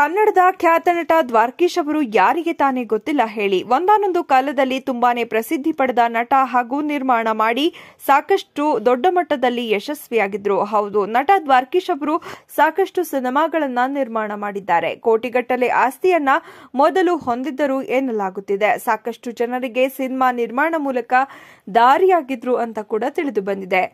ಕನ್ನಡದ ಖ್ಯಾತ ನಟ ದ್ವಾರಕೀಶ್ ಅವರು ಯಾರಿಗೆ ತಾನೇ ಗೊತ್ತಿಲ್ಲ ಹೇಳಿ ಒಂದಾನೊಂದು ಕಾಲದಲ್ಲಿ ತುಂಬಾನೇ ಪ್ರಸಿದ್ಧಿ ಪಡೆದ ನಟ ಹಾಗೂ ನಿರ್ಮಾಣ ಮಾಡಿ ಸಾಕಷ್ಟು ದೊಡ್ಡ ಮಟ್ಟದಲ್ಲಿ ಯಶಸ್ವಿಯಾಗಿದ್ರು ಹೌದು ನಟ ದ್ವಾರಕೀಶ್ ಅವರು ಸಾಕಷ್ಟು ಸಿನಿಮಾಗಳನ್ನ ನಿರ್ಮಾಣ ಮಾಡಿದ್ದಾರೆ ಕೋಟಿಗಟ್ಟಲೆ ಆಸ್ತಿಯನ್ನ ಮೊದಲು ಹೊಂದಿದ್ದರು ಎನ್ನಲಾಗುತ್ತಿದೆ ಸಾಕಷ್ಟು ಜನರಿಗೆ ಸಿನಿಮಾ ನಿರ್ಮಾಣ ಮೂಲಕ ದಾರಿಯಾಗಿದ್ರು ಅಂತ ಕೂಡ ತಿಳಿದು ಬಂದಿದೆ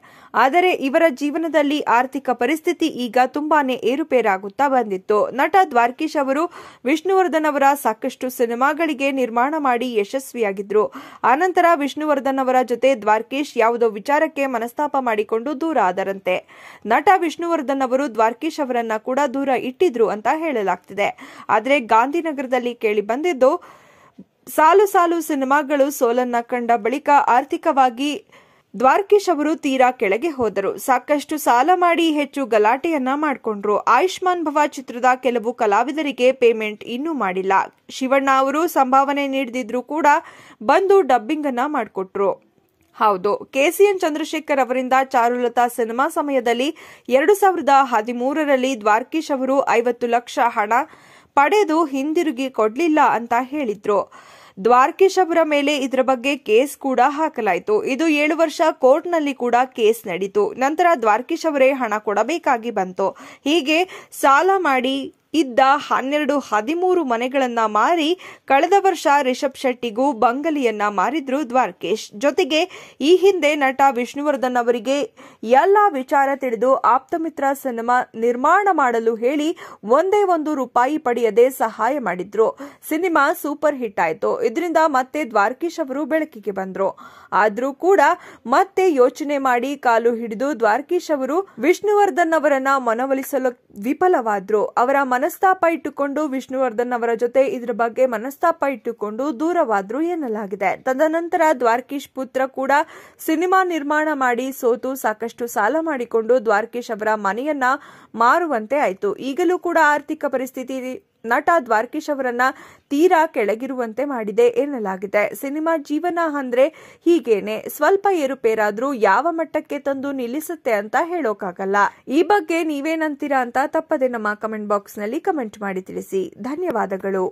ಆದರೆ ಇವರ ಜೀವನದಲ್ಲಿ ಆರ್ಥಿಕ ಪರಿಸ್ಥಿತಿ ಈಗ ತುಂಬಾನೇ ಏರುಪೇರಾಗುತ್ತಾ ಬಂದಿತ್ತು ನಟ ದ್ವಾರಕಿ ರಾಕೇಶ್ ಅವರು ವಿಷ್ಣುವರ್ಧನ್ ಅವರ ಸಾಕಷ್ಟು ಸಿನಿಮಾಗಳಿಗೆ ನಿರ್ಮಾಣ ಮಾಡಿ ಯಶಸ್ವಿಯಾಗಿದ್ರು ಆನಂತರ ವಿಷ್ಣುವರ್ಧನ್ ಅವರ ಜೊತೆ ದ್ವಾರಕೀಶ್ ಯಾವುದೋ ವಿಚಾರಕ್ಕೆ ಮನಸ್ತಾಪ ಮಾಡಿಕೊಂಡು ದೂರ ಆದರಂತೆ ನಟ ವಿಷ್ಣುವರ್ಧನ್ ಅವರು ದ್ವಾರ್ಕೀಶ್ ಅವರನ್ನ ಕೂಡ ದೂರ ಇಟ್ಟಿದ್ರು ಅಂತ ಹೇಳಲಾಗ್ತಿದೆ ಆದರೆ ಗಾಂಧಿನಗರದಲ್ಲಿ ಕೇಳಿ ಬಂದಿದ್ದು ಸಾಲು ಸಾಲು ಸಿನಿಮಾಗಳು ಸೋಲನ್ನ ಕಂಡ ಬಳಿಕ ಆರ್ಥಿಕವಾಗಿ ದ್ವಾರಕೀಶ್ ಅವರು ತೀರಾ ಕೆಳಗೆ ಹೋದರು ಸಾಕಷ್ಟು ಸಾಲ ಮಾಡಿ ಹೆಚ್ಚು ಗಲಾಟೆಯನ್ನ ಮಾಡಿಕೊಂಡ್ರು ಆಯುಷ್ಮಾನ್ ಭವ ಚಿತ್ರದ ಕೆಲವು ಕಲಾವಿದರಿಗೆ ಪೇಮೆಂಟ್ ಇನ್ನೂ ಮಾಡಿಲ್ಲ ಶಿವಣ್ಣ ಅವರು ಸಂಭಾವನೆ ನೀಡದಿದ್ರು ಕೂಡ ಬಂದು ಡಬ್ಬಿಂಗ್ ಅನ್ನ ಮಾಡಿಕೊಟ್ರು ಹೌದು ಕೆಸಿಎನ್ ಚಂದ್ರಶೇಖರ್ ಅವರಿಂದ ಚಾರುಲತಾ ಸಿನಿಮಾ ಸಮಯದಲ್ಲಿ ಎರಡು ಸಾವಿರದ ಹದಿಮೂರರಲ್ಲಿ ದ್ವಾರಕೀಶ್ ಅವರು ಐವತ್ತು ಲಕ್ಷ ಹಣ ಪಡೆದು ಹಿಂದಿರುಗಿ ಕೊಡಲಿಲ್ಲ ಅಂತ ಹೇಳಿದ್ರು ದ್ವಾರಕೀಶ್ ಮೇಲೆ ಇದರ ಬಗ್ಗೆ ಕೇಸ್ ಕೂಡ ಹಾಕಲಾಯಿತು ಇದು ಏಳು ವರ್ಷ ಕೋರ್ಟ್ನಲ್ಲಿ ಕೂಡ ಕೇಸ್ ನಡೀತು ನಂತರ ದ್ವಾರಕೀಶ್ ಅವರೇ ಹಣ ಕೊಡಬೇಕಾಗಿ ಬಂತು ಹೀಗೆ ಸಾಲ ಮಾಡಿ ಇದ್ದ ಹನ್ನೆರಡು ಹದಿಮೂರು ಮನೆಗಳನ್ನ ಮಾರಿ ಕಳೆದ ವರ್ಷ ರಿಷಬ್ ಶೆಟ್ಟಿಗೂ ಬಂಗಲಿಯನ್ನ ಮಾರಿದ್ರು ದ್ವಾರಕೇಶ್ ಜೊತೆಗೆ ಈ ಹಿಂದೆ ನಟ ವಿಷ್ಣುವರ್ಧನ್ ಅವರಿಗೆ ಎಲ್ಲ ವಿಚಾರ ತಿಳಿದು ಆಪ್ತಮಿತ್ರ ಸಿನಿಮಾ ನಿರ್ಮಾಣ ಮಾಡಲು ಹೇಳಿ ಒಂದೇ ಒಂದು ರೂಪಾಯಿ ಪಡೆಯದೆ ಸಹಾಯ ಮಾಡಿದ್ರು ಸಿನಿಮಾ ಸೂಪರ್ ಹಿಟ್ ಆಯ್ತು ಇದರಿಂದ ಮತ್ತೆ ದ್ವಾರಕೇಶ್ ಅವರು ಬೆಳಕಿಗೆ ಬಂದ್ರು ಆದರೂ ಕೂಡ ಮತ್ತೆ ಯೋಚನೆ ಮಾಡಿ ಕಾಲು ಹಿಡಿದು ದ್ವಾರಕೀಶ್ ಅವರು ವಿಷ್ಣುವರ್ಧನ್ ಅವರನ್ನ ಮನವೊಲಿಸಲು ವಿಫಲವಾದ್ರು ಅವರ ಮನ ಮನಸ್ತಾಪ ಇಟ್ಟುಕೊಂಡು ವಿಷ್ಣುವರ್ಧನ್ ಅವರ ಜೊತೆ ಇದರ ಬಗ್ಗೆ ಮನಸ್ತಾಪ ಇಟ್ಟುಕೊಂಡು ದೂರವಾದ್ರು ಎನ್ನಲಾಗಿದೆ ತದನಂತರ ದ್ವಾರಕೀಶ್ ಪುತ್ರ ಕೂಡ ಸಿನಿಮಾ ನಿರ್ಮಾಣ ಮಾಡಿ ಸೋತು ಸಾಕಷ್ಟು ಸಾಲ ಮಾಡಿಕೊಂಡು ದ್ವಾರಕೀಶ್ ಅವರ ಮನೆಯನ್ನ ಮಾರುವಂತೆ ಆಯಿತು ಈಗಲೂ ಕೂಡ ಆರ್ಥಿಕ ಪರಿಸ್ಥಿತಿ ನಟ ದ್ವಾರಕೀಶ್ ಅವರನ್ನ ತೀರಾ ಕೆಳಗಿರುವಂತೆ ಮಾಡಿದೆ ಎನ್ನಲಾಗಿದೆ ಸಿನಿಮಾ ಜೀವನ ಅಂದ್ರೆ ಹೀಗೇನೆ ಸ್ವಲ್ಪ ಏರುಪೇರಾದ್ರೂ ಯಾವ ಮಟ್ಟಕ್ಕೆ ತಂದು ನಿಲ್ಲಿಸುತ್ತೆ ಅಂತ ಹೇಳೋಕ್ಕಾಗಲ್ಲ ಈ ಬಗ್ಗೆ ನೀವೇನಂತೀರಾ ಅಂತ ತಪ್ಪದೆ ನಮ್ಮ ಕಮೆಂಟ್ ಬಾಕ್ಸ್ ನಲ್ಲಿ ಕಮೆಂಟ್ ಮಾಡಿ ತಿಳಿಸಿ ಧನ್ಯವಾದಗಳು